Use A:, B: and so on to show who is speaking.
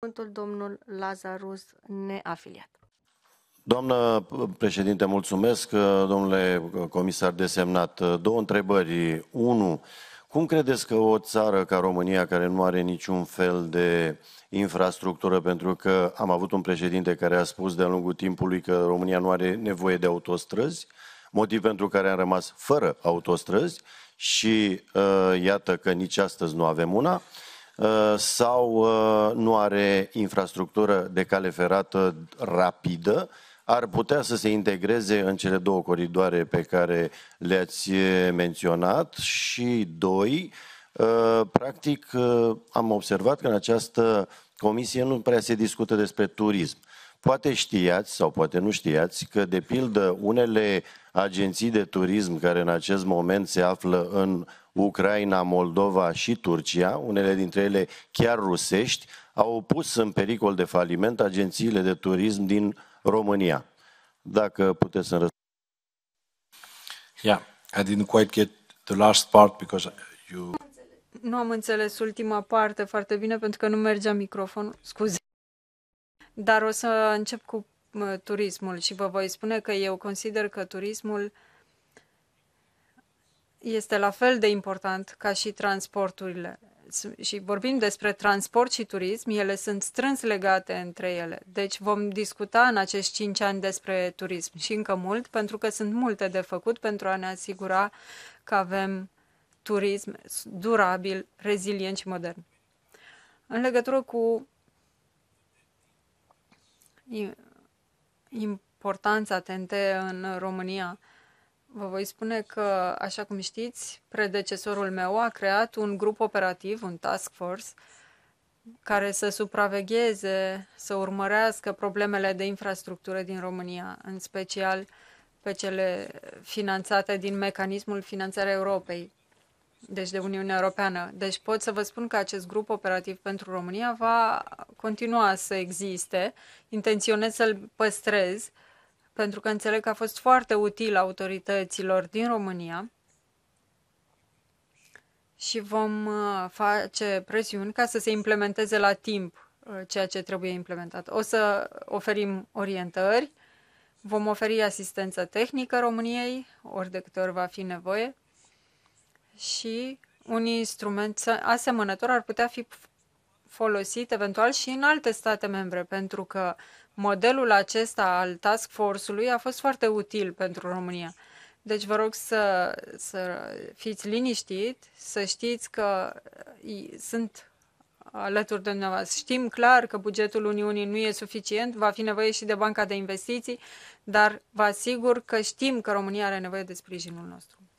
A: cuvântul domnul Lazarus neafiliat.
B: Doamnă președinte, mulțumesc, domnule comisar desemnat. Două întrebări. Unu, cum credeți că o țară ca România, care nu are niciun fel de infrastructură, pentru că am avut un președinte care a spus de-a lungul timpului că România nu are nevoie de autostrăzi, motiv pentru care am rămas fără autostrăzi și uh, iată că nici astăzi nu avem una. Uh, sau uh, nu are infrastructură de cale ferată rapidă, ar putea să se integreze în cele două coridoare pe care le-ați uh, menționat și doi, practic am observat că în această comisie nu prea se discută despre turism. Poate știați sau poate nu știați că, de pildă, unele agenții de turism care în acest moment se află în Ucraina, Moldova și Turcia, unele dintre ele chiar rusești, au pus în pericol de faliment agențiile de turism din România. Dacă puteți să răspundeți. Yeah, I didn't quite get the last part because you...
A: Nu am înțeles ultima parte foarte bine pentru că nu mergea microfonul. Scuze. Dar o să încep cu turismul și vă voi spune că eu consider că turismul este la fel de important ca și transporturile. Și vorbim despre transport și turism, ele sunt strâns legate între ele. Deci vom discuta în acești 5 ani despre turism și încă mult, pentru că sunt multe de făcut pentru a ne asigura că avem turism durabil, rezilient și modern. În legătură cu importanța TNT în România. Vă voi spune că, așa cum știți, predecesorul meu a creat un grup operativ, un task force, care să supravegheze, să urmărească problemele de infrastructură din România, în special pe cele finanțate din mecanismul finanțării Europei deci de Uniunea Europeană. Deci pot să vă spun că acest grup operativ pentru România va continua să existe. Intenționez să-l păstrez pentru că înțeleg că a fost foarte util autorităților din România și vom uh, face presiuni ca să se implementeze la timp uh, ceea ce trebuie implementat. O să oferim orientări, vom oferi asistență tehnică României, ori de câte ori va fi nevoie, și un instrument asemănător ar putea fi folosit eventual și în alte state membre, pentru că modelul acesta al task force-ului a fost foarte util pentru România. Deci vă rog să, să fiți liniștit, să știți că sunt alături de dumneavoastră. Știm clar că bugetul Uniunii nu e suficient, va fi nevoie și de Banca de Investiții, dar vă asigur că știm că România are nevoie de sprijinul nostru.